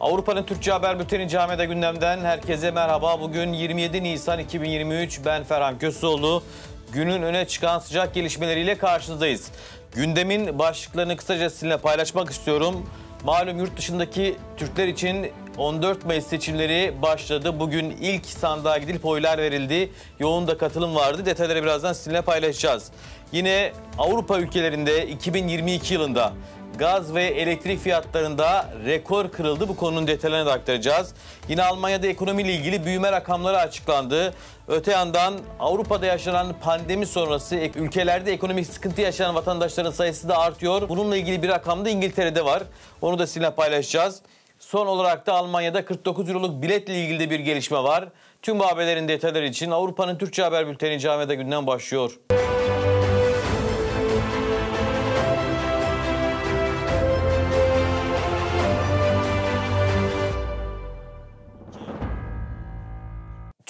Avrupa'nın Türkçe Haber Bülteni Cami'de gündemden herkese merhaba. Bugün 27 Nisan 2023 ben Ferhan Köseoğlu. Günün öne çıkan sıcak gelişmeleriyle karşınızdayız. Gündemin başlıklarını kısaca sizinle paylaşmak istiyorum. Malum yurt dışındaki Türkler için 14 Mayıs seçimleri başladı. Bugün ilk sandığa gidilip oylar verildi. Yoğun da katılım vardı. Detayları birazdan sizinle paylaşacağız. Yine Avrupa ülkelerinde 2022 yılında gaz ve elektrik fiyatlarında rekor kırıldı. Bu konunun detaylarını da aktaracağız. Yine Almanya'da ekonomiyle ilgili büyüme rakamları açıklandı. Öte yandan Avrupa'da yaşanan pandemi sonrası ülkelerde ekonomik sıkıntı yaşayan vatandaşların sayısı da artıyor. Bununla ilgili bir rakam da İngiltere'de var. Onu da sizinle paylaşacağız. Son olarak da Almanya'da 49 Euro'luk biletle ilgili de bir gelişme var. Tüm bu haberlerin detayları için Avrupa'nın Türkçe Haber Bülteni Cami'de günden başlıyor.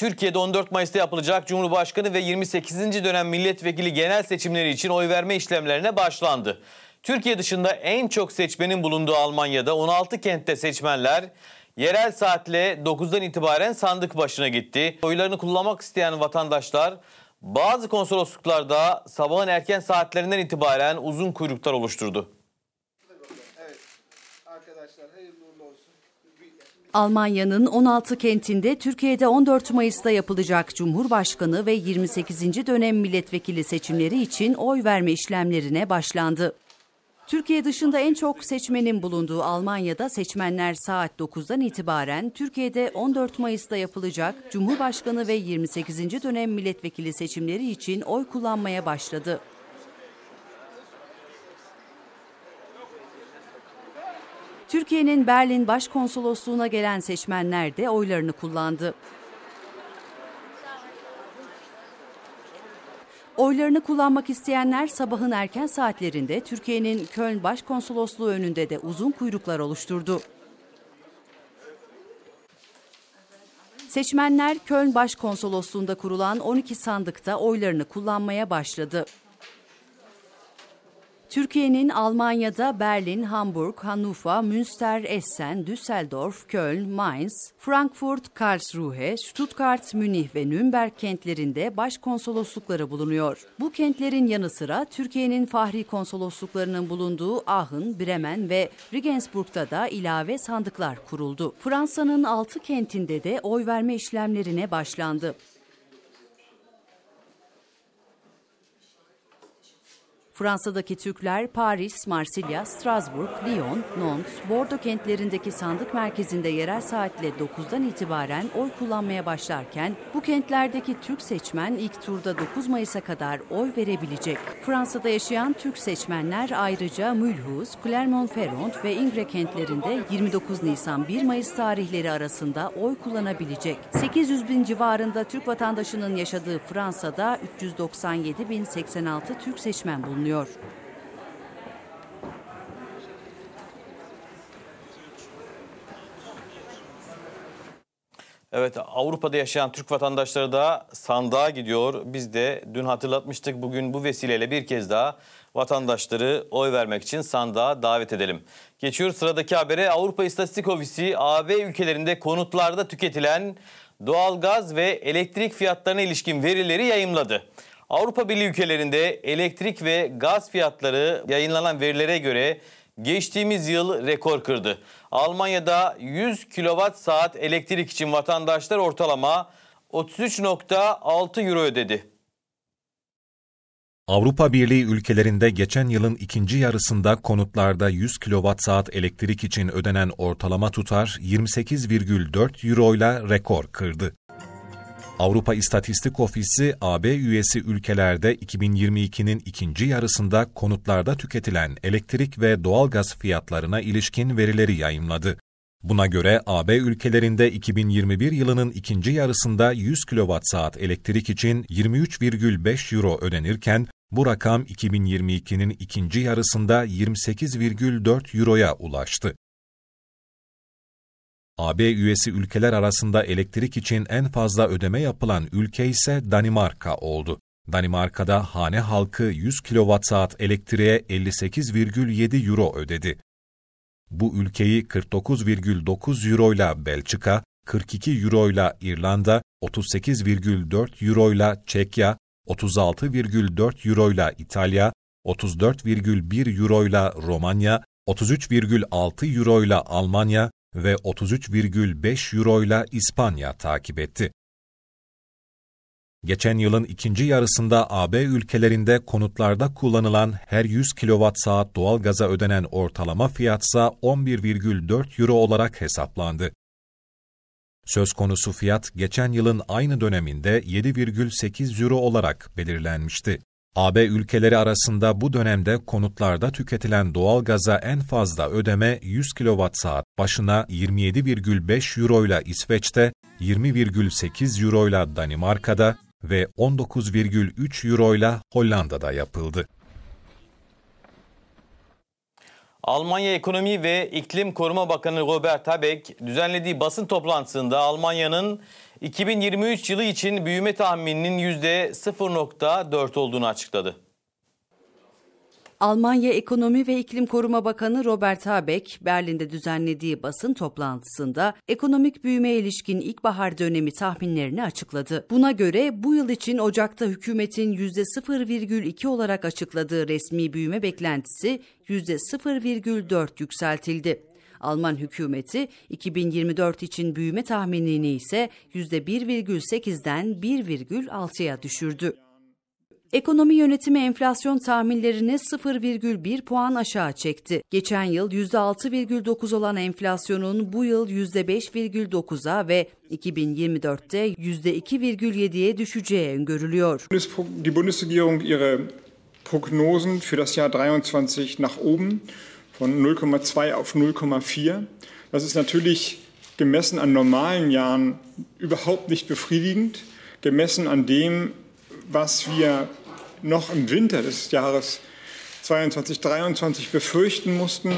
Türkiye'de 14 Mayıs'ta yapılacak Cumhurbaşkanı ve 28. dönem milletvekili genel seçimleri için oy verme işlemlerine başlandı. Türkiye dışında en çok seçmenin bulunduğu Almanya'da 16 kentte seçmenler yerel saatle 9'dan itibaren sandık başına gitti. Oylarını kullanmak isteyen vatandaşlar bazı konsolosluklarda sabahın erken saatlerinden itibaren uzun kuyruklar oluşturdu. Evet. Arkadaşlar hayırlı uğurlu Almanya'nın 16 kentinde Türkiye'de 14 Mayıs'ta yapılacak Cumhurbaşkanı ve 28. dönem milletvekili seçimleri için oy verme işlemlerine başlandı. Türkiye dışında en çok seçmenin bulunduğu Almanya'da seçmenler saat 9'dan itibaren Türkiye'de 14 Mayıs'ta yapılacak Cumhurbaşkanı ve 28. dönem milletvekili seçimleri için oy kullanmaya başladı. Türkiye'nin Berlin Başkonsolosluğu'na gelen seçmenler de oylarını kullandı. Oylarını kullanmak isteyenler sabahın erken saatlerinde Türkiye'nin Köln Başkonsolosluğu önünde de uzun kuyruklar oluşturdu. Seçmenler Köln Başkonsolosluğu'nda kurulan 12 sandıkta oylarını kullanmaya başladı. Türkiye'nin Almanya'da Berlin, Hamburg, Hannover, Münster, Essen, Düsseldorf, Köln, Mainz, Frankfurt, Karlsruhe, Stuttgart, Münih ve Nürnberg kentlerinde başkonsoloslukları bulunuyor. Bu kentlerin yanı sıra Türkiye'nin fahri konsolosluklarının bulunduğu Aachen, Bremen ve Regensburg'da da ilave sandıklar kuruldu. Fransa'nın 6 kentinde de oy verme işlemlerine başlandı. Fransa'daki Türkler Paris, Marsilya, Strasbourg, Lyon, Nantes, Bordeaux kentlerindeki sandık merkezinde yerel saatle 9'dan itibaren oy kullanmaya başlarken bu kentlerdeki Türk seçmen ilk turda 9 Mayıs'a kadar oy verebilecek. Fransa'da yaşayan Türk seçmenler ayrıca Mulhouse, Clermont-Ferrand ve Ingre kentlerinde 29 Nisan 1 Mayıs tarihleri arasında oy kullanabilecek. 800 bin civarında Türk vatandaşının yaşadığı Fransa'da 397.086 Türk seçmen bulunuyor oluyor. Evet Avrupa'da yaşayan Türk vatandaşları da sandığa gidiyor. Biz de dün hatırlatmıştık bugün bu vesileyle bir kez daha vatandaşları oy vermek için sandığa davet edelim. Geçiyor sıradaki habere Avrupa İstatistik Ofisi AB ülkelerinde konutlarda tüketilen doğalgaz ve elektrik fiyatlarına ilişkin verileri yayımladı. Avrupa Birliği ülkelerinde elektrik ve gaz fiyatları yayınlanan verilere göre geçtiğimiz yıl rekor kırdı. Almanya'da 100 kilowatt saat elektrik için vatandaşlar ortalama 33.6 euro ödedi. Avrupa Birliği ülkelerinde geçen yılın ikinci yarısında konutlarda 100 kWh elektrik için ödenen ortalama tutar 28,4 euro ile rekor kırdı. Avrupa İstatistik Ofisi AB üyesi ülkelerde 2022'nin ikinci yarısında konutlarda tüketilen elektrik ve doğalgaz fiyatlarına ilişkin verileri yayımladı. Buna göre AB ülkelerinde 2021 yılının ikinci yarısında 100 kWh elektrik için 23,5 euro ödenirken bu rakam 2022'nin ikinci yarısında 28,4 euroya ulaştı. AB üyesi ülkeler arasında elektrik için en fazla ödeme yapılan ülke ise Danimarka oldu. Danimarka'da hane halkı 100 kWh elektriğe 58,7 euro ödedi. Bu ülkeyi 49,9 euro ile Belçika, 42 euro ile İrlanda, 38,4 euro ile Çekya, 36,4 euro ile İtalya, 34,1 euro ile Romanya, 33,6 euro ile Almanya, ve 33,5 euro ile İspanya takip etti. Geçen yılın ikinci yarısında AB ülkelerinde konutlarda kullanılan her 100 kWh doğal gaza ödenen ortalama fiyatsa 11,4 euro olarak hesaplandı. Söz konusu fiyat geçen yılın aynı döneminde 7,8 euro olarak belirlenmişti. AB ülkeleri arasında bu dönemde konutlarda tüketilen doğal gaza en fazla ödeme 100 kWh başına 27,5 euro ile İsveç'te, 20,8 euro ile Danimarka'da ve 19,3 euro ile Hollanda'da yapıldı. Almanya Ekonomi ve İklim Koruma Bakanı Robert Habeck düzenlediği basın toplantısında Almanya'nın 2023 yılı için büyüme tahmininin %0.4 olduğunu açıkladı. Almanya Ekonomi ve İklim Koruma Bakanı Robert Habeck, Berlin'de düzenlediği basın toplantısında ekonomik büyüme ilişkin ilkbahar dönemi tahminlerini açıkladı. Buna göre bu yıl için Ocak'ta hükümetin %0,2 olarak açıkladığı resmi büyüme beklentisi %0,4 yükseltildi. Alman hükümeti 2024 için büyüme tahminini ise %1,8'den 1,6'ya düşürdü. Ekonomi yönetimi enflasyon tahminlerini 0,1 puan aşağı çekti. Geçen yıl %6,9 olan enflasyonun bu yıl %5,9'a ve 2024'te %2,7'ye düşeceği öngörülüyor. Die Bundesregierung ihre Prognosen für das Jahr 23 nach oben von 0,2 auf 0,4. Das ist natürlich gemessen an normalen Jahren überhaupt nicht befriedigend, gemessen an dem, was wir noch im Winter des Jahres 22, 23 befürchten mussten,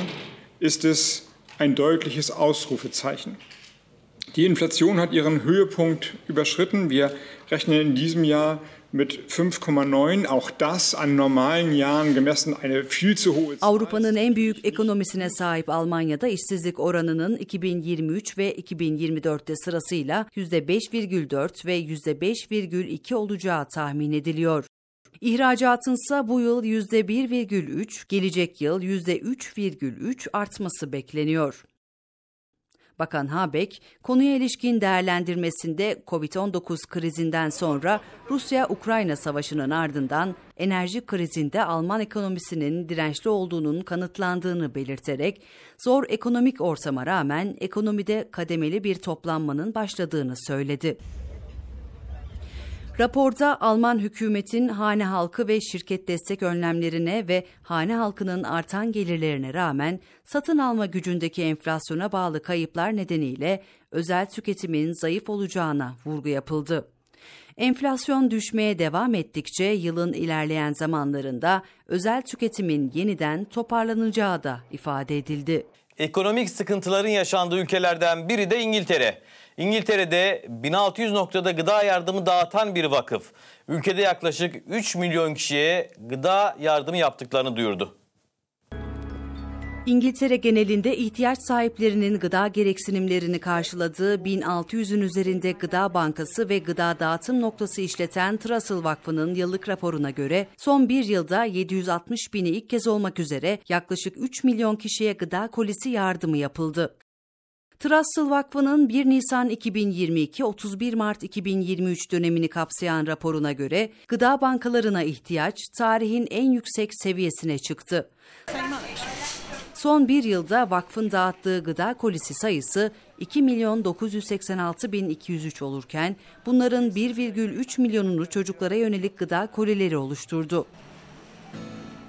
ist es ein deutliches Ausrufezeichen. Die Inflation hat ihren Höhepunkt überschritten. Wir rechnen in diesem Jahr Avrupa'nın en büyük ekonomisine sahip Almanya'da işsizlik oranının 2023 ve 2024'te sırasıyla %5,4 ve %5,2 olacağı tahmin ediliyor. İhracatın ise bu yıl %1,3, gelecek yıl %3,3 artması bekleniyor. Bakan Habeck, konuya ilişkin değerlendirmesinde COVID-19 krizinden sonra Rusya-Ukrayna savaşının ardından enerji krizinde Alman ekonomisinin dirençli olduğunun kanıtlandığını belirterek, zor ekonomik ortama rağmen ekonomide kademeli bir toplanmanın başladığını söyledi. Raporda Alman hükümetin hane halkı ve şirket destek önlemlerine ve hane halkının artan gelirlerine rağmen satın alma gücündeki enflasyona bağlı kayıplar nedeniyle özel tüketimin zayıf olacağına vurgu yapıldı. Enflasyon düşmeye devam ettikçe yılın ilerleyen zamanlarında özel tüketimin yeniden toparlanacağı da ifade edildi. Ekonomik sıkıntıların yaşandığı ülkelerden biri de İngiltere. İngiltere'de 1600 noktada gıda yardımı dağıtan bir vakıf. Ülkede yaklaşık 3 milyon kişiye gıda yardımı yaptıklarını duyurdu. İngiltere genelinde ihtiyaç sahiplerinin gıda gereksinimlerini karşıladığı 1600'ün üzerinde gıda bankası ve gıda dağıtım noktası işleten Trussell Vakfı'nın yıllık raporuna göre son bir yılda 760 bini ilk kez olmak üzere yaklaşık 3 milyon kişiye gıda kolisi yardımı yapıldı. Trussell Vakfı'nın 1 Nisan 2022-31 Mart 2023 dönemini kapsayan raporuna göre gıda bankalarına ihtiyaç tarihin en yüksek seviyesine çıktı. Son bir yılda vakfın dağıttığı gıda kolisi sayısı 2 milyon 986 bin 203 olurken bunların 1,3 milyonunu çocuklara yönelik gıda kolileri oluşturdu.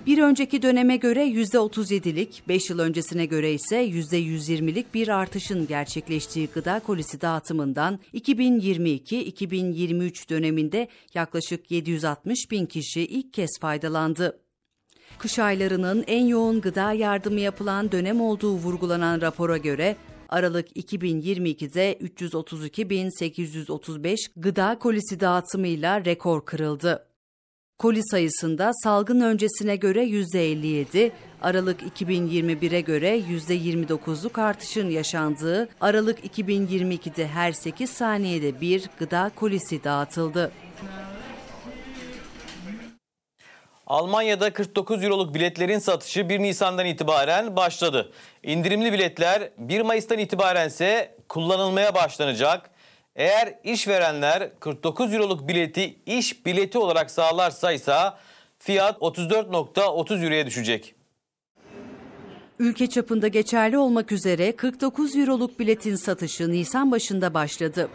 Bir önceki döneme göre %37'lik, 5 yıl öncesine göre ise %120'lik bir artışın gerçekleştiği gıda kolisi dağıtımından 2022-2023 döneminde yaklaşık 760 bin kişi ilk kez faydalandı. Kış aylarının en yoğun gıda yardımı yapılan dönem olduğu vurgulanan rapora göre Aralık 2022'de 332.835 gıda kolisi dağıtımıyla rekor kırıldı. Koli sayısında salgın öncesine göre %57, Aralık 2021'e göre %29'luk artışın yaşandığı Aralık 2022'de her 8 saniyede bir gıda kolisi dağıtıldı. Almanya'da 49 euroluk biletlerin satışı 1 Nisan'dan itibaren başladı. İndirimli biletler 1 Mayıs'tan itibaren ise kullanılmaya başlanacak. Eğer işverenler 49 euroluk bileti iş bileti olarak sağlarsa ise fiyat 34.30 euroya düşecek. Ülke çapında geçerli olmak üzere 49 euroluk biletin satışı Nisan başında başladı.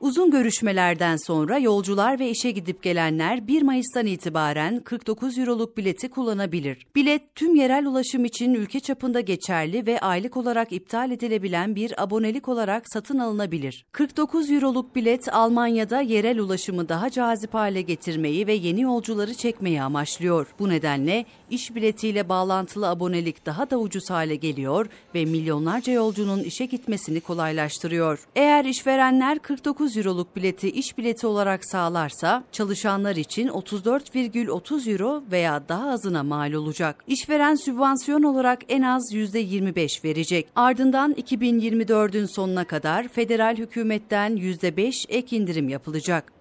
Uzun görüşmelerden sonra yolcular ve işe gidip gelenler 1 Mayıs'tan itibaren 49 euroluk bileti kullanabilir. Bilet tüm yerel ulaşım için ülke çapında geçerli ve aylık olarak iptal edilebilen bir abonelik olarak satın alınabilir. 49 euroluk bilet Almanya'da yerel ulaşımı daha cazip hale getirmeyi ve yeni yolcuları çekmeyi amaçlıyor. Bu nedenle iş biletiyle bağlantılı abonelik daha da ucuz hale geliyor ve milyonlarca yolcunun işe gitmesini kolaylaştırıyor. Eğer işverenler 49 129 euroluk bileti iş bileti olarak sağlarsa çalışanlar için 34,30 euro veya daha azına mal olacak. İşveren sübvansiyon olarak en az %25 verecek. Ardından 2024'ün sonuna kadar federal hükümetten %5 ek indirim yapılacak.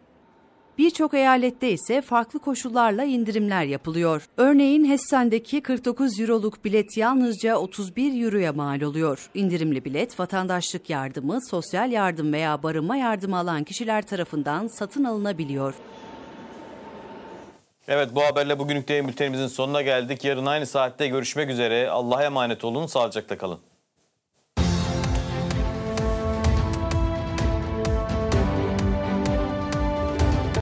Birçok eyalette ise farklı koşullarla indirimler yapılıyor. Örneğin Hessen'deki 49 euroluk bilet yalnızca 31 euroya mal oluyor. İndirimli bilet vatandaşlık yardımı, sosyal yardım veya barınma yardımı alan kişiler tarafından satın alınabiliyor. Evet bu haberle bugünlük yayın bültenimizin sonuna geldik. Yarın aynı saatte görüşmek üzere. Allah'a emanet olun, sağlıcakla kalın.